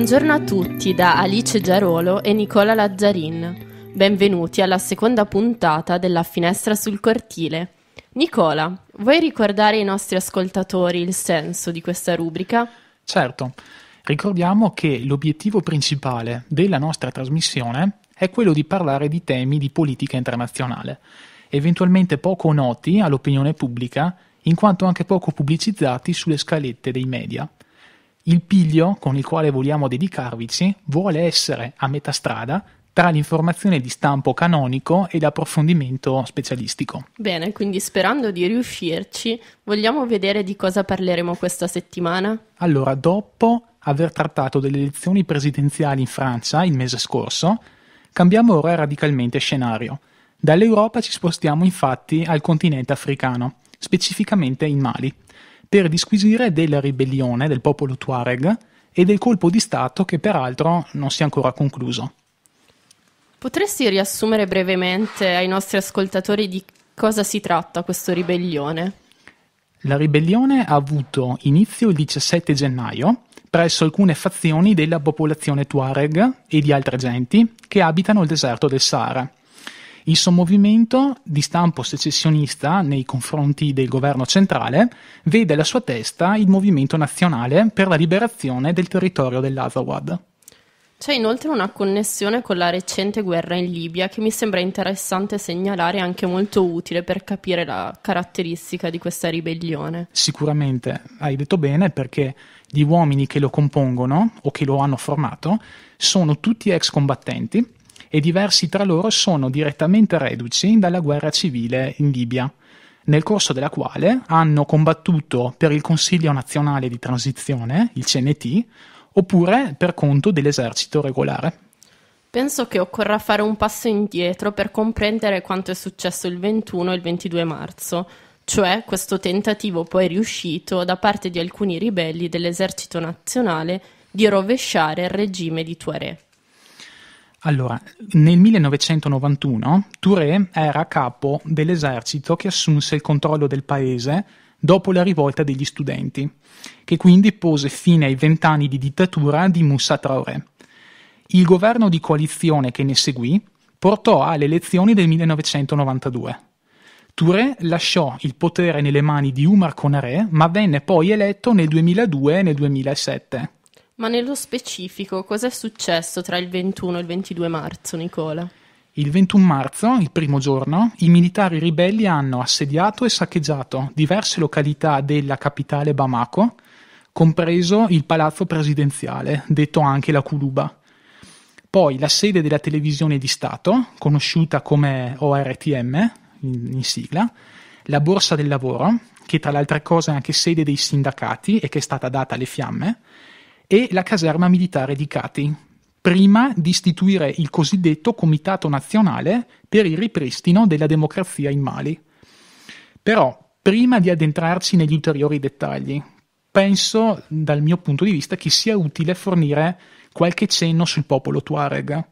Buongiorno a tutti da Alice Giarolo e Nicola Lazzarin. Benvenuti alla seconda puntata della Finestra sul cortile. Nicola, vuoi ricordare ai nostri ascoltatori il senso di questa rubrica? Certo. Ricordiamo che l'obiettivo principale della nostra trasmissione è quello di parlare di temi di politica internazionale, eventualmente poco noti all'opinione pubblica, in quanto anche poco pubblicizzati sulle scalette dei media. Il piglio con il quale vogliamo dedicarvici vuole essere a metà strada tra l'informazione di stampo canonico e l'approfondimento specialistico. Bene, quindi sperando di riuscirci, vogliamo vedere di cosa parleremo questa settimana? Allora, dopo aver trattato delle elezioni presidenziali in Francia il mese scorso, cambiamo ora radicalmente scenario. Dall'Europa ci spostiamo infatti al continente africano, specificamente in Mali per disquisire della ribellione del popolo Tuareg e del colpo di Stato che peraltro non si è ancora concluso. Potresti riassumere brevemente ai nostri ascoltatori di cosa si tratta questa ribellione? La ribellione ha avuto inizio il 17 gennaio presso alcune fazioni della popolazione Tuareg e di altre genti che abitano il deserto del Sahara il suo movimento di stampo secessionista nei confronti del governo centrale vede alla sua testa il movimento nazionale per la liberazione del territorio dell'Azawad. C'è inoltre una connessione con la recente guerra in Libia che mi sembra interessante segnalare e anche molto utile per capire la caratteristica di questa ribellione. Sicuramente, hai detto bene perché gli uomini che lo compongono o che lo hanno formato sono tutti ex combattenti e diversi tra loro sono direttamente reduci dalla guerra civile in Libia, nel corso della quale hanno combattuto per il Consiglio Nazionale di Transizione, il CNT, oppure per conto dell'esercito regolare. Penso che occorra fare un passo indietro per comprendere quanto è successo il 21 e il 22 marzo, cioè questo tentativo poi riuscito da parte di alcuni ribelli dell'esercito nazionale di rovesciare il regime di Tuareg. Allora, nel 1991 Touré era capo dell'esercito che assunse il controllo del paese dopo la rivolta degli studenti, che quindi pose fine ai vent'anni di dittatura di Moussa Traoré. Il governo di coalizione che ne seguì portò alle elezioni del 1992. Touré lasciò il potere nelle mani di Umar Konaré, ma venne poi eletto nel 2002 e nel 2007. Ma nello specifico, cosa è successo tra il 21 e il 22 marzo, Nicola? Il 21 marzo, il primo giorno, i militari ribelli hanno assediato e saccheggiato diverse località della capitale Bamako, compreso il palazzo presidenziale, detto anche la Kuluba. Poi la sede della televisione di Stato, conosciuta come ORTM in, in sigla, la borsa del lavoro, che tra le altre cose è anche sede dei sindacati e che è stata data alle fiamme, e la caserma militare di Cati, prima di istituire il cosiddetto Comitato Nazionale per il ripristino della democrazia in Mali. Però, prima di addentrarci negli ulteriori dettagli, penso dal mio punto di vista che sia utile fornire qualche cenno sul popolo Tuareg.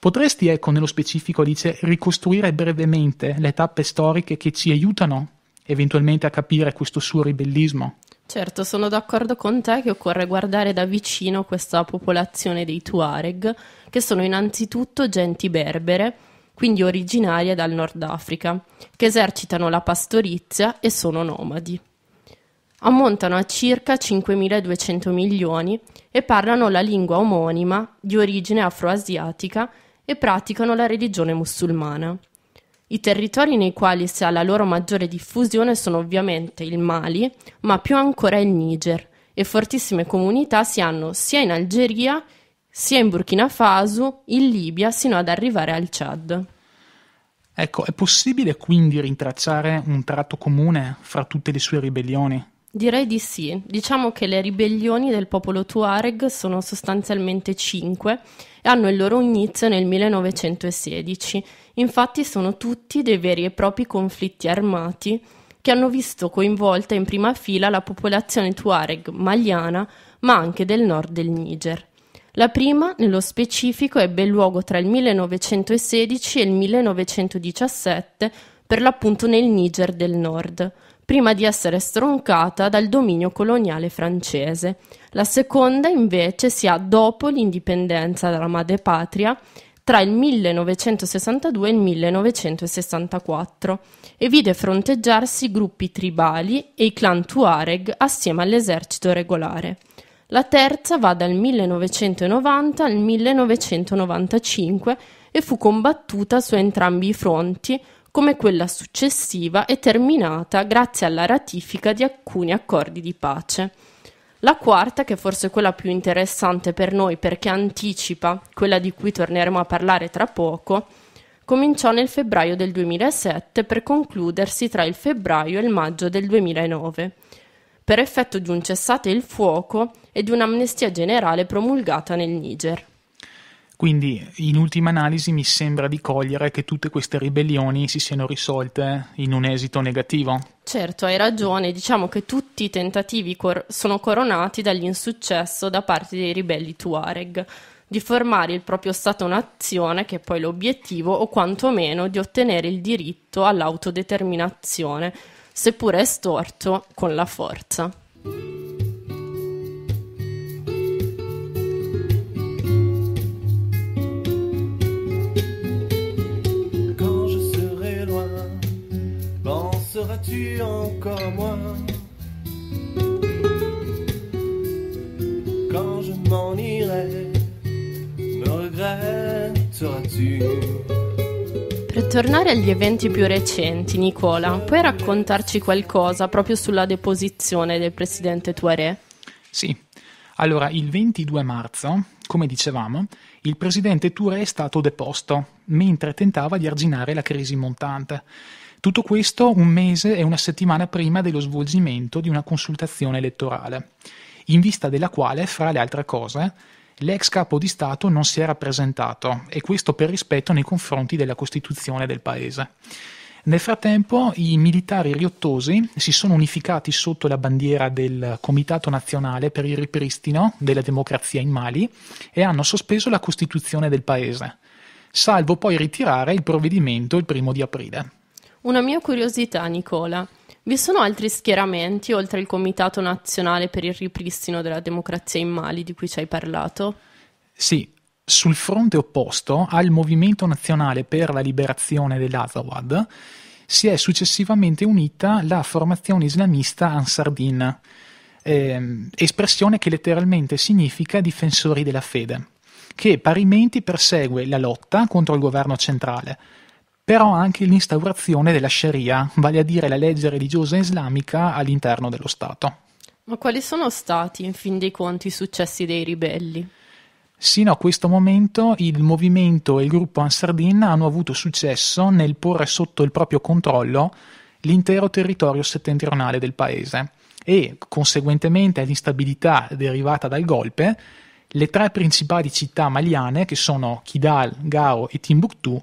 Potresti, ecco, nello specifico, dice, ricostruire brevemente le tappe storiche che ci aiutano eventualmente a capire questo suo ribellismo? Certo, sono d'accordo con te che occorre guardare da vicino questa popolazione dei Tuareg, che sono innanzitutto genti berbere, quindi originarie dal Nord Africa, che esercitano la pastorizia e sono nomadi. Ammontano a circa 5.200 milioni e parlano la lingua omonima di origine afroasiatica e praticano la religione musulmana. I territori nei quali si ha la loro maggiore diffusione sono ovviamente il Mali, ma più ancora il Niger, e fortissime comunità si hanno sia in Algeria, sia in Burkina Faso, in Libia, sino ad arrivare al Chad. Ecco, è possibile quindi rintracciare un tratto comune fra tutte le sue ribellioni? Direi di sì. Diciamo che le ribellioni del popolo Tuareg sono sostanzialmente cinque e hanno il loro inizio nel 1916 Infatti sono tutti dei veri e propri conflitti armati che hanno visto coinvolta in prima fila la popolazione tuareg maliana, ma anche del nord del Niger. La prima, nello specifico, ebbe luogo tra il 1916 e il 1917, per l'appunto nel Niger del Nord, prima di essere stroncata dal dominio coloniale francese. La seconda, invece, si ha dopo l'indipendenza dalla madre patria tra il 1962 e il 1964 e vide fronteggiarsi i gruppi tribali e i clan Tuareg assieme all'esercito regolare. La terza va dal 1990 al 1995 e fu combattuta su entrambi i fronti come quella successiva e terminata grazie alla ratifica di alcuni accordi di pace. La quarta, che è forse quella più interessante per noi perché anticipa quella di cui torneremo a parlare tra poco, cominciò nel febbraio del 2007 per concludersi tra il febbraio e il maggio del 2009, per effetto di un cessate il fuoco e di un'amnestia generale promulgata nel Niger. Quindi in ultima analisi mi sembra di cogliere che tutte queste ribellioni si siano risolte in un esito negativo. Certo, hai ragione, diciamo che tutti i tentativi cor- sono coronati dall'insuccesso da parte dei ribelli Tuareg di formare il proprio Stato-nazione, che è poi l'obiettivo, o quantomeno di ottenere il diritto all'autodeterminazione, seppur estorto con la forza. seras encore moi Quand je m'en irai, me regretteras-tu per tornare agli eventi più recenti, Nicola, puoi raccontarci qualcosa proprio sulla deposizione del presidente Tuaré? Sì. Allora, il 22 marzo, come dicevamo, il presidente Touré è stato deposto mentre tentava di arginare la crisi montante. Tutto questo un mese e una settimana prima dello svolgimento di una consultazione elettorale, in vista della quale, fra le altre cose, l'ex capo di Stato non si era presentato, e questo per rispetto nei confronti della Costituzione del Paese. Nel frattempo i militari riottosi si sono unificati sotto la bandiera del Comitato Nazionale per il ripristino della democrazia in Mali e hanno sospeso la Costituzione del Paese, salvo poi ritirare il provvedimento il primo di aprile. Una mia curiosità, Nicola. Vi sono altri schieramenti oltre il Comitato Nazionale per il ripristino della democrazia in Mali di cui ci hai parlato? Sì, sul fronte opposto al Movimento Nazionale per la Liberazione dell'Azawad si è successivamente unita la formazione islamista Ansardin, ehm, espressione che letteralmente significa difensori della fede, che parimenti persegue la lotta contro il governo centrale, però anche l'instaurazione della Sharia, vale a dire la legge religiosa islamica all'interno dello Stato. Ma quali sono stati, in fin dei conti, i successi dei ribelli? Sino a questo momento il movimento e il gruppo Ansardin hanno avuto successo nel porre sotto il proprio controllo l'intero territorio settentrionale del paese e, conseguentemente all'instabilità derivata dal golpe, le tre principali città maliane, che sono Kidal, Gao e Timbuktu,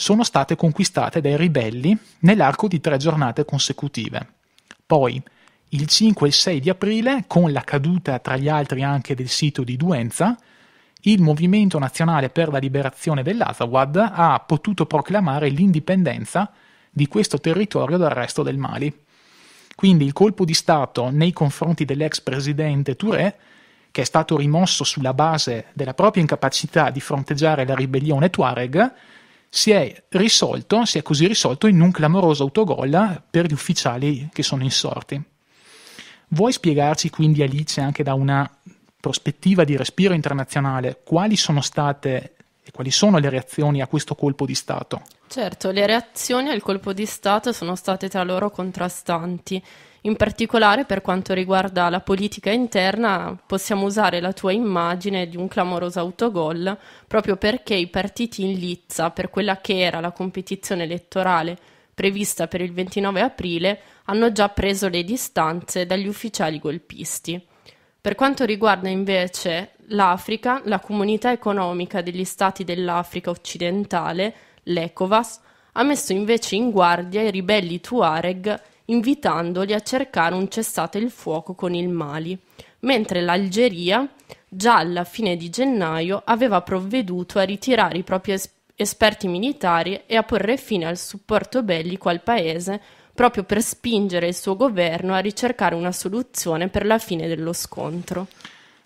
sono state conquistate dai ribelli nell'arco di tre giornate consecutive. Poi, il 5 e il 6 di aprile, con la caduta tra gli altri anche del sito di Duenza, il Movimento Nazionale per la Liberazione dell'Azawad ha potuto proclamare l'indipendenza di questo territorio dal resto del Mali. Quindi il colpo di Stato nei confronti dell'ex presidente Touré, che è stato rimosso sulla base della propria incapacità di fronteggiare la ribellione Tuareg, si è risolto, si è così risolto in un clamoroso autogol per gli ufficiali che sono insorti. Vuoi spiegarci quindi Alice anche da una prospettiva di respiro internazionale quali sono state e quali sono le reazioni a questo colpo di Stato? Certo, le reazioni al colpo di Stato sono state tra loro contrastanti. In particolare per quanto riguarda la politica interna possiamo usare la tua immagine di un clamoroso autogol proprio perché i partiti in lizza per quella che era la competizione elettorale prevista per il 29 aprile hanno già preso le distanze dagli ufficiali golpisti. Per quanto riguarda invece l'Africa, la comunità economica degli stati dell'Africa occidentale, l'ECOVAS, ha messo invece in guardia i ribelli Tuareg invitandoli a cercare un cessate il fuoco con il Mali, mentre l'Algeria, già alla fine di gennaio, aveva provveduto a ritirare i propri es- esperti militari e a porre fine al supporto bellico al paese proprio per spingere il suo governo a ricercare una soluzione per la fine dello scontro.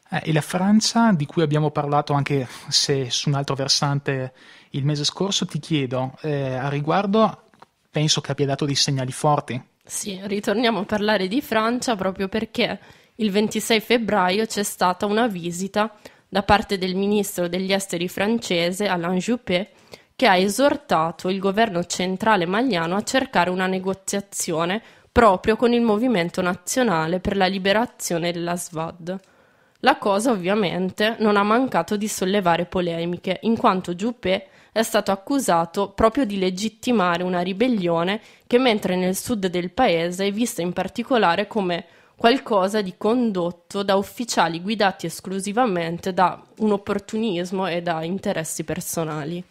Eh, e la Francia, di cui abbiamo parlato anche se su un altro versante il mese scorso, ti chiedo eh, a riguardo, penso che abbia dato dei segnali forti. Sì, ritorniamo a parlare di Francia proprio perché il 26 febbraio c'è stata una visita da parte del ministro degli esteri francese Alain Juppé che ha esortato il governo centrale maliano a cercare una negoziazione proprio con il Movimento Nazionale per la Liberazione della SVAD. La cosa ovviamente non ha mancato di sollevare polemiche, in quanto Juppé è stato accusato proprio di legittimare una ribellione che mentre nel sud del paese è vista in particolare come qualcosa di condotto da ufficiali guidati esclusivamente da un opportunismo e da interessi personali.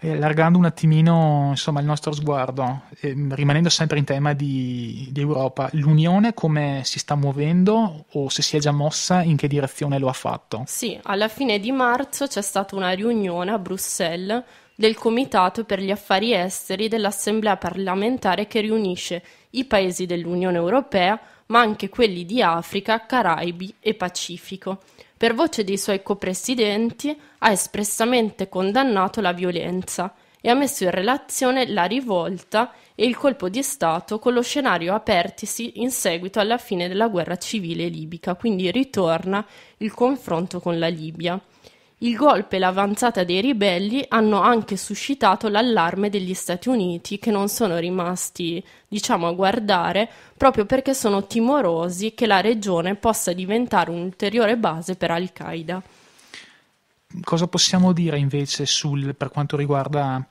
Eh, allargando un attimino insomma, il nostro sguardo, eh, rimanendo sempre in tema di, di, Europa, l'Unione come si sta muovendo o se si è già mossa, in che direzione lo ha fatto? Sì, alla fine di marzo c'è stata una riunione a Bruxelles del Comitato per gli affari esteri dell'Assemblea parlamentare che riunisce i paesi dell'Unione Europea, ma anche quelli di Africa, Caraibi e Pacifico per voce dei suoi co-presidenti, ha espressamente condannato la violenza e ha messo in relazione la rivolta e il colpo di Stato con lo scenario apertisi in seguito alla fine della guerra civile libica, quindi ritorna il confronto con la Libia. Il golpe e l'avanzata dei ribelli hanno anche suscitato l'allarme degli Stati Uniti che non sono rimasti, diciamo, a guardare proprio perché sono timorosi che la regione possa diventare un'ulteriore base per Al-Qaeda. Cosa possiamo dire invece sul, per quanto riguarda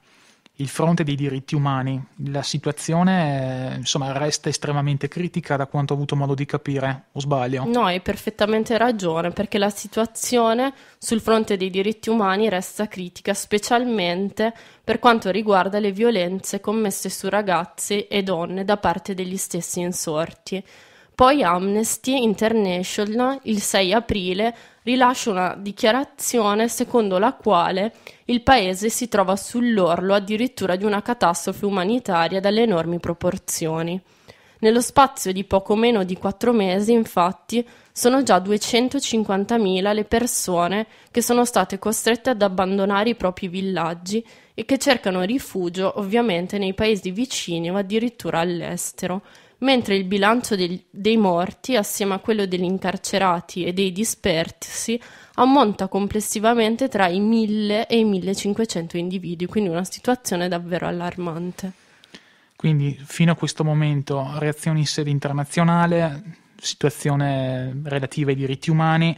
il fronte dei diritti umani. La situazione insomma, resta estremamente critica da quanto ho avuto modo di capire, o sbaglio? No, hai perfettamente ragione, perché la situazione sul fronte dei diritti umani resta critica, specialmente per quanto riguarda le violenze commesse su ragazzi e donne da parte degli stessi insorti. Poi Amnesty International, il 6 aprile, rilascia una dichiarazione secondo la quale il paese si trova sull'orlo addirittura di una catastrofe umanitaria dalle enormi proporzioni. Nello spazio di poco meno di quattro mesi, infatti, sono già 250.000 le persone che sono state costrette ad abbandonare i propri villaggi e che cercano rifugio ovviamente nei paesi vicini o addirittura all'estero mentre il bilancio dei, dei morti, assieme a quello degli incarcerati e dei dispersi, ammonta complessivamente tra i 1000 e i 1500 individui, quindi una situazione davvero allarmante. Quindi fino a questo momento reazioni in sede internazionale, situazione relativa ai diritti umani,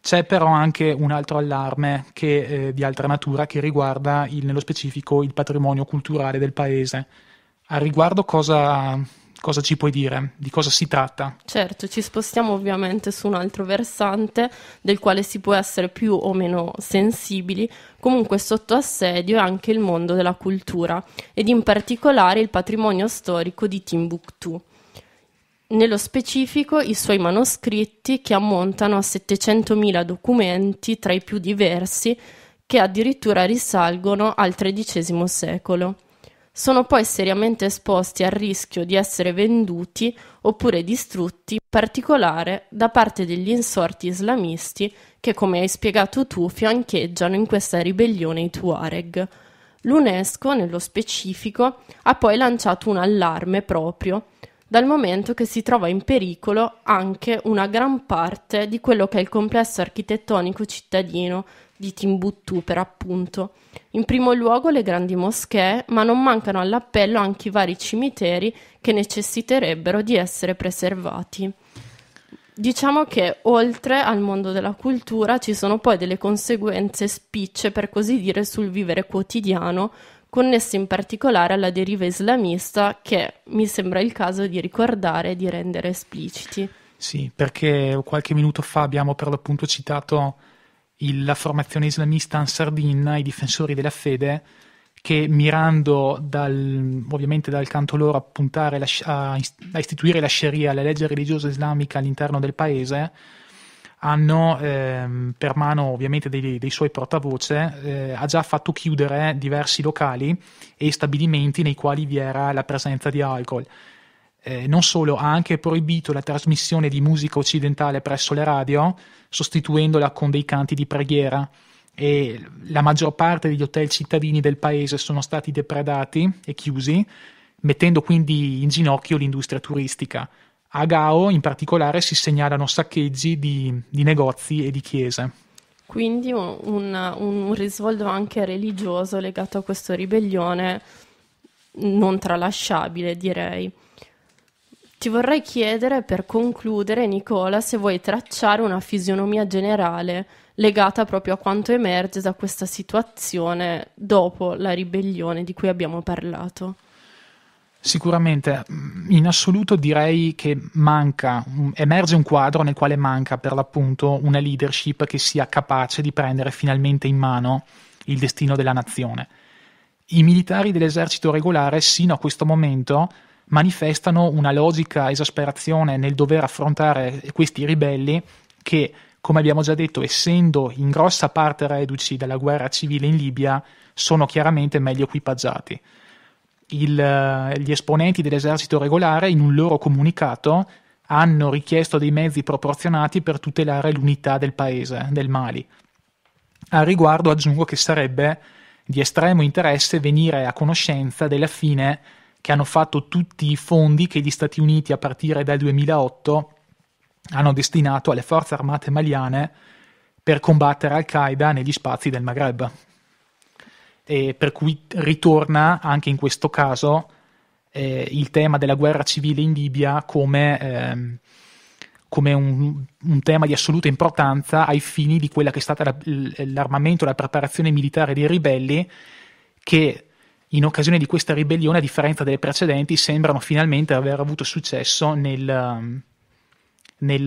c'è però anche un altro allarme che, eh, di altra natura che riguarda il, nello specifico il patrimonio culturale del paese. A riguardo cosa, cosa ci puoi dire? Di cosa si tratta? Certo, ci spostiamo ovviamente su un altro versante del quale si può essere più o meno sensibili, comunque sotto assedio è anche il mondo della cultura ed in particolare il patrimonio storico di Timbuktu. Nello specifico i suoi manoscritti che ammontano a 700.000 documenti tra i più diversi che addirittura risalgono al XIII secolo sono poi seriamente esposti al rischio di essere venduti oppure distrutti, in particolare da parte degli insorti islamisti che, come hai spiegato tu, fiancheggiano in questa ribellione i Tuareg. L'UNESCO, nello specifico, ha poi lanciato un allarme proprio, dal momento che si trova in pericolo anche una gran parte di quello che è il complesso architettonico cittadino di Timbuktu per appunto. In primo luogo le grandi moschee, ma non mancano all'appello anche i vari cimiteri che necessiterebbero di essere preservati. Diciamo che oltre al mondo della cultura ci sono poi delle conseguenze spicce, per così dire, sul vivere quotidiano, connesse in particolare alla deriva islamista che mi sembra il caso di ricordare e di rendere espliciti. Sì, perché qualche minuto fa abbiamo per l'appunto citato la formazione islamista Ansar Din, i difensori della fede, che mirando dal, ovviamente dal canto loro a puntare la, a, istituire la Sharia, la legge religiosa islamica all'interno del paese, hanno ehm, per mano ovviamente dei, dei suoi portavoce, eh, ha già fatto chiudere diversi locali e stabilimenti nei quali vi era la presenza di alcol eh, non solo, ha anche proibito la trasmissione di musica occidentale presso le radio, sostituendola con dei canti di preghiera. E la maggior parte degli hotel cittadini del paese sono stati depredati e chiusi, mettendo quindi in ginocchio l'industria turistica. A Gao in particolare si segnalano saccheggi di, di negozi e di chiese. Quindi un, un, un risvolto anche religioso legato a questa ribellione non tralasciabile, direi. Ti vorrei chiedere per concludere, Nicola, se vuoi tracciare una fisionomia generale legata proprio a quanto emerge da questa situazione dopo la ribellione di cui abbiamo parlato. Sicuramente, mm, in assoluto direi che manca, emerge un quadro nel quale manca per l'appunto una leadership che sia capace di prendere finalmente in mano il destino della nazione. I militari dell'esercito regolare, sino a questo momento, manifestano una logica esasperazione nel dover affrontare questi ribelli che, come abbiamo già detto, essendo in grossa parte reduci dalla guerra civile in Libia, sono chiaramente meglio equipaggiati. Il, eh, gli esponenti dell'esercito regolare, in un loro comunicato, hanno richiesto dei mezzi proporzionati per tutelare l'unità del paese, del Mali. A riguardo aggiungo che sarebbe di estremo interesse venire a conoscenza della fine che hanno fatto tutti i fondi che gli Stati Uniti a partire dal 2008 hanno destinato alle forze armate maliane per combattere Al-Qaeda negli spazi del Maghreb. E per cui ritorna anche in questo caso eh, il tema della guerra civile in Libia come, eh, come un, un, tema di assoluta importanza ai fini di quella che è stata la, l'armamento, la preparazione militare dei ribelli che in occasione di questa ribellione, a differenza delle precedenti, sembrano finalmente aver avuto successo nel, um, nel,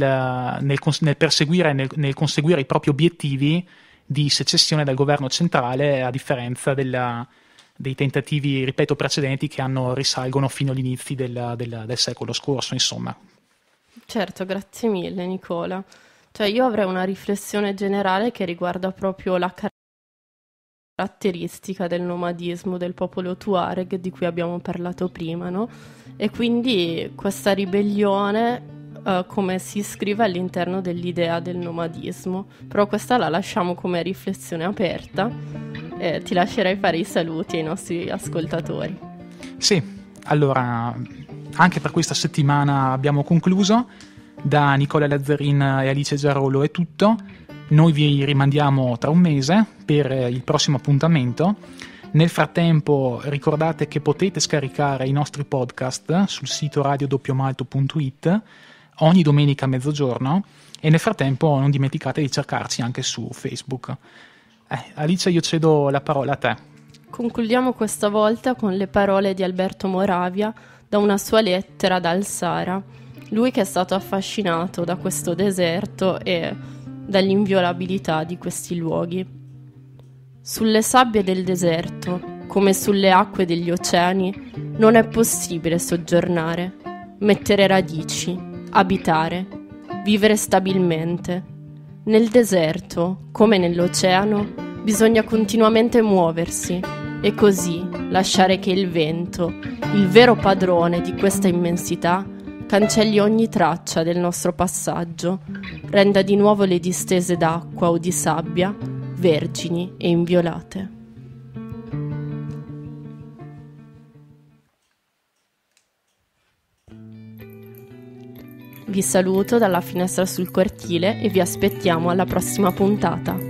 uh, nel, nel perseguire, nel, conseguire i propri obiettivi di secessione dal governo centrale, a differenza della, dei tentativi, ripeto, precedenti che hanno, risalgono fino agli inizi del, del, del secolo scorso, insomma. Certo, grazie mille Nicola. Cioè io avrei una riflessione generale che riguarda proprio la caratteristica del nomadismo del popolo Tuareg di cui abbiamo parlato prima, no? E quindi questa ribellione uh, come si iscrive all'interno dell'idea del nomadismo. Però questa la lasciamo come riflessione aperta e ti lascerei fare i saluti ai nostri ascoltatori. Sì, allora anche per questa settimana abbiamo concluso. Da Nicola Lazzarin e Alice Giarolo è tutto. Noi vi rimandiamo tra un mese per il prossimo appuntamento. Nel frattempo ricordate che potete scaricare i nostri podcast sul sito radiodoppiomalto.it ogni domenica a mezzogiorno e nel frattempo non dimenticate di cercarci anche su Facebook. Eh, Alice, io cedo la parola a te. Concludiamo questa volta con le parole di Alberto Moravia da una sua lettera dal Sara. Lui che è stato affascinato da questo deserto e dall'inviolabilità di questi luoghi. Sulle sabbie del deserto, come sulle acque degli oceani, non è possibile soggiornare, mettere radici, abitare, vivere stabilmente. Nel deserto, come nell'oceano, bisogna continuamente muoversi e così lasciare che il vento, il vero padrone di questa immensità, cancelli ogni traccia del nostro passaggio, renda di nuovo le distese d'acqua o di sabbia vergini e inviolate. Vi saluto dalla finestra sul cortile e vi aspettiamo alla prossima puntata.